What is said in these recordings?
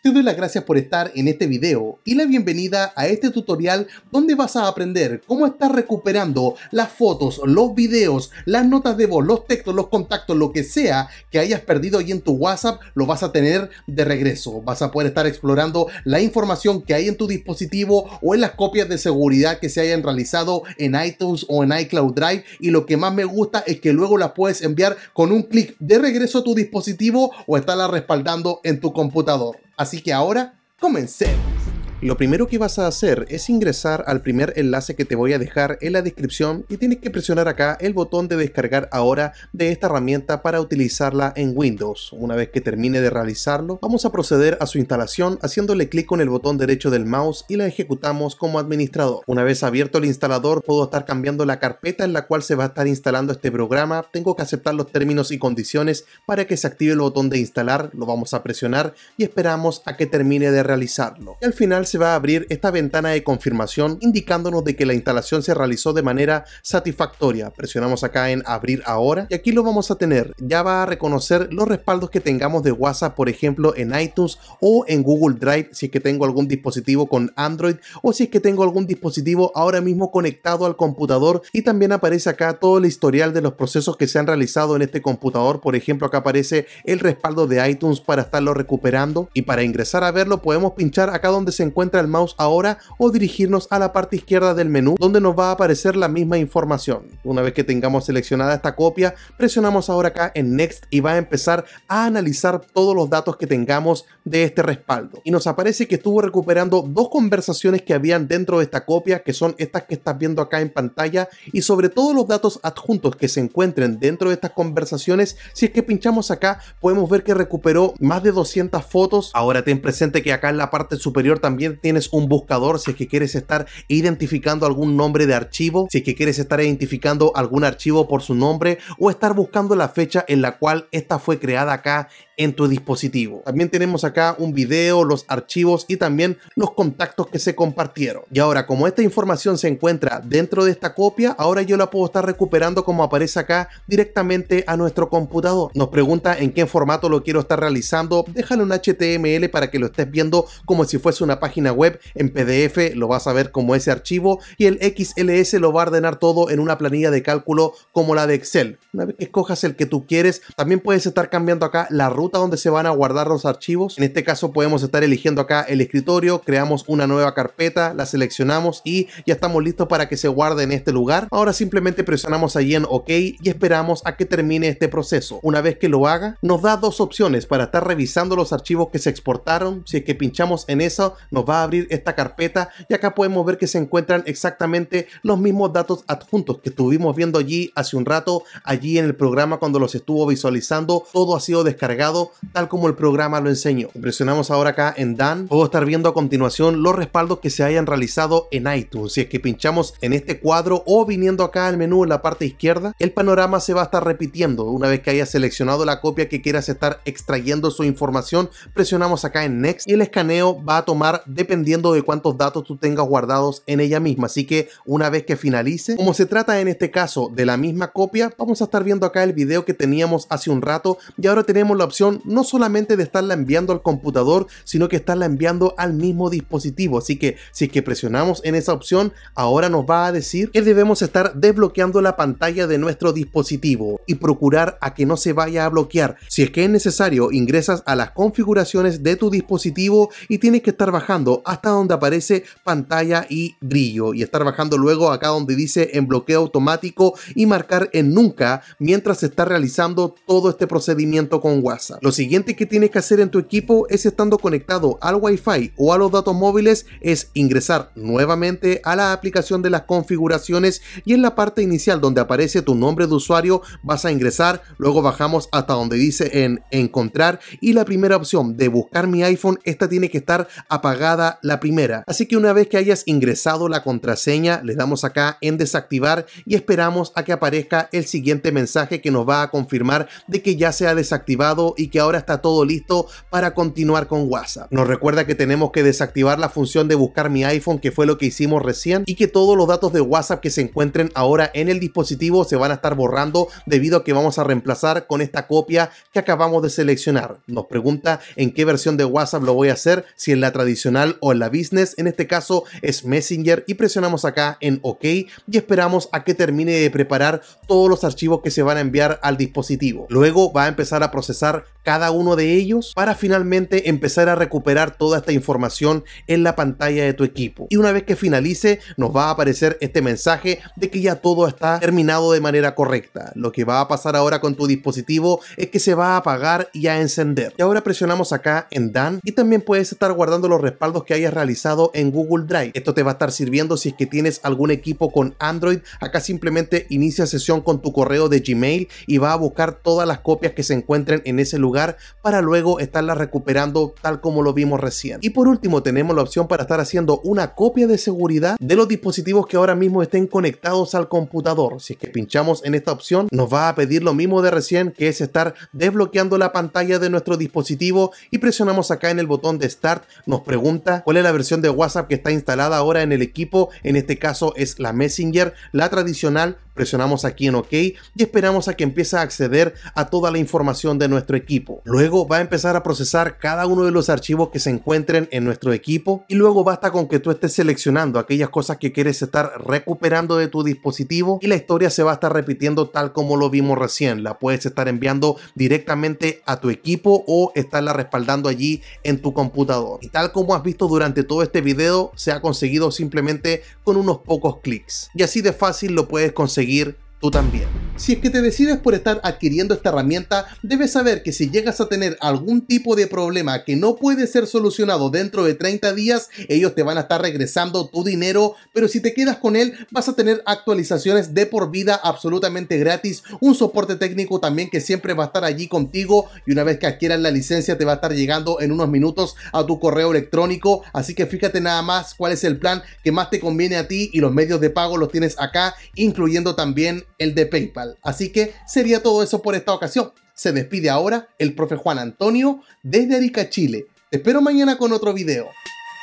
te doy las gracias por estar en este video y la bienvenida a este tutorial donde vas a aprender cómo estar recuperando las fotos, los videos, las notas de voz, los textos, los contactos, lo que sea que hayas perdido ahí en tu WhatsApp, lo vas a tener de regreso. Vas a poder estar explorando la información que hay en tu dispositivo o en las copias de seguridad que se hayan realizado en iTunes o en iCloud Drive y lo que más me gusta es que luego las puedes enviar con un clic de regreso a tu dispositivo o estarla respaldando en tu computador. Así que ahora, comencemos. Lo primero que vas a hacer es ingresar al primer enlace que te voy a dejar en la descripción y tienes que presionar acá el botón de descargar ahora de esta herramienta para utilizarla en Windows. Una vez que termine de realizarlo, vamos a proceder a su instalación haciéndole clic con el botón derecho del mouse y la ejecutamos como administrador. Una vez abierto el instalador puedo estar cambiando la carpeta en la cual se va a estar instalando este programa. Tengo que aceptar los términos y condiciones para que se active el botón de instalar, lo vamos a presionar y esperamos a que termine de realizarlo. al final se va a abrir esta ventana de confirmación indicándonos de que la instalación se realizó de manera satisfactoria. Presionamos acá en abrir ahora y aquí lo vamos a tener. Ya va a reconocer los respaldos que tengamos de WhatsApp, por ejemplo, en iTunes o en Google Drive si es que tengo algún dispositivo con Android o si es que tengo algún dispositivo ahora mismo conectado al computador y también aparece acá todo el historial de los procesos que se han realizado en este computador. Por ejemplo, acá aparece el respaldo de iTunes para estarlo recuperando y para ingresar a verlo podemos pinchar acá donde se encuentra encuentra el mouse ahora o dirigirnos a la parte izquierda del menú donde nos va a aparecer la misma información. Una vez que tengamos seleccionada esta copia, presionamos ahora acá en Next y va a empezar a analizar todos los datos que tengamos de este respaldo. Y nos aparece que estuvo recuperando dos conversaciones que habían dentro de esta copia, que son estas que estás viendo acá en pantalla, y sobre todo los datos adjuntos que se encuentren dentro de estas conversaciones, si es que pinchamos acá, podemos ver que recuperó más de 200 fotos. Ahora ten presente que acá en la parte superior también tienes un buscador si es que quieres estar identificando algún nombre de archivo, si es que quieres estar identificando algún archivo por su nombre o estar buscando la fecha en la cual esta fue creada acá en tu dispositivo. También tenemos acá un video, los archivos y también los contactos que se compartieron. Y ahora, como esta información se encuentra dentro de esta copia, ahora yo la puedo estar recuperando como aparece acá directamente a nuestro computador. Nos pregunta en qué formato lo quiero estar realizando. Déjale un HTML para que lo estés viendo como si fuese una página web. En PDF lo vas a ver como ese archivo y el XLS lo va a ordenar todo en una planilla de cálculo como la de Excel. Una vez que escojas el que tú quieres, también puedes estar cambiando acá la ruta donde se van a guardar los archivos. En este caso podemos estar eligiendo acá el escritorio, creamos una nueva carpeta, la seleccionamos y ya estamos listos para que se guarde en este lugar. Ahora simplemente presionamos allí en OK y esperamos a que termine este proceso. Una vez que lo haga, nos da dos opciones para estar revisando los archivos que se exportaron. Si es que pinchamos en eso, nos va a abrir esta carpeta y acá podemos ver que se encuentran exactamente los mismos datos adjuntos que estuvimos viendo allí hace un rato, allí en el programa cuando los estuvo visualizando. Todo ha sido descargado tal como el programa lo enseñó. Presionamos ahora acá en Dan. Puedo estar viendo a continuación los respaldos que se hayan realizado en iTunes. Si es que pinchamos en este cuadro o viniendo acá al menú en la parte izquierda, el panorama se va a estar repitiendo. Una vez que hayas seleccionado la copia que quieras estar extrayendo su información, presionamos acá en Next y el escaneo va a tomar dependiendo de cuántos datos tú tengas guardados en ella misma. Así que una vez que finalice, como se trata en este caso de la misma copia, vamos a estar viendo acá el video que teníamos hace un rato y ahora tenemos la opción no solamente de estarla enviando al computador, sino que estarla enviando al mismo dispositivo. Así que si es que presionamos en esa opción, ahora nos va a decir que debemos estar desbloqueando la pantalla de nuestro dispositivo y procurar a que no se vaya a bloquear. Si es que es necesario, ingresas a las configuraciones de tu dispositivo y tienes que estar bajando hasta donde aparece pantalla y brillo y estar bajando luego acá donde dice en bloqueo automático y marcar en nunca mientras se está realizando todo este procedimiento con WhatsApp. Lo siguiente que tienes que hacer en tu equipo es estando conectado al Wi-Fi o a los datos móviles es ingresar nuevamente a la aplicación de las configuraciones y en la parte inicial donde aparece tu nombre de usuario vas a ingresar, luego bajamos hasta donde dice en encontrar y la primera opción de buscar mi iPhone, esta tiene que estar apagada la primera. Así que una vez que hayas ingresado la contraseña, le damos acá en desactivar y esperamos a que aparezca el siguiente mensaje que nos va a confirmar de que ya se ha desactivado y que ahora está todo listo para continuar con WhatsApp. Nos recuerda que tenemos que desactivar la función de buscar mi iPhone que fue lo que hicimos recién y que todos los datos de WhatsApp que se encuentren ahora en el dispositivo se van a estar borrando debido a que vamos a reemplazar con esta copia que acabamos de seleccionar. Nos pregunta en qué versión de WhatsApp lo voy a hacer, si en la tradicional o en la business, en este caso es Messenger y presionamos acá en OK y esperamos a que termine de preparar todos los archivos que se van a enviar al dispositivo. Luego va a empezar a procesar cada uno de ellos para finalmente empezar a recuperar toda esta información en la pantalla de tu equipo. Y una vez que finalice nos va a aparecer este mensaje de que ya todo está terminado de manera correcta. Lo que va a pasar ahora con tu dispositivo es que se va a apagar y a encender. Y ahora presionamos acá en Done y también puedes estar guardando los respaldos que hayas realizado en Google Drive. Esto te va a estar sirviendo si es que tienes algún equipo con Android. Acá simplemente inicia sesión con tu correo de Gmail y va a buscar todas las copias que se encuentren en ese lugar para luego estarla recuperando tal como lo vimos recién. Y por último tenemos la opción para estar haciendo una copia de seguridad de los dispositivos que ahora mismo estén conectados al computador. Si es que pinchamos en esta opción nos va a pedir lo mismo de recién que es estar desbloqueando la pantalla de nuestro dispositivo y presionamos acá en el botón de Start nos pregunta cuál es la versión de WhatsApp que está instalada ahora en el equipo, en este caso es la Messenger, la tradicional, presionamos aquí en OK y esperamos a que empiece a acceder a toda la información de nuestro equipo. Luego va a empezar a procesar cada uno de los archivos que se encuentren en nuestro equipo y luego basta con que tú estés seleccionando aquellas cosas que quieres estar recuperando de tu dispositivo y la historia se va a estar repitiendo tal como lo vimos recién. La puedes estar enviando directamente a tu equipo o estarla respaldando allí en tu computador. Y tal como has visto durante todo este video, se ha conseguido simplemente con unos pocos clics. Y así de fácil lo puedes conseguir tú también. Si es que te decides por estar adquiriendo esta herramienta, debes saber que si llegas a tener algún tipo de problema que no puede ser solucionado dentro de 30 días, ellos te van a estar regresando tu dinero, pero si te quedas con él, vas a tener actualizaciones de por vida absolutamente gratis, un soporte técnico también que siempre va a estar allí contigo y una vez que adquieras la licencia te va a estar llegando en unos minutos a tu correo electrónico, así que fíjate nada más cuál es el plan que más te conviene a ti y los medios de pago los tienes acá, incluyendo también el de PayPal. Así que sería todo eso por esta ocasión. Se despide ahora el profe Juan Antonio desde Arica, Chile. Te espero mañana con otro video.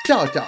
Chao, chao.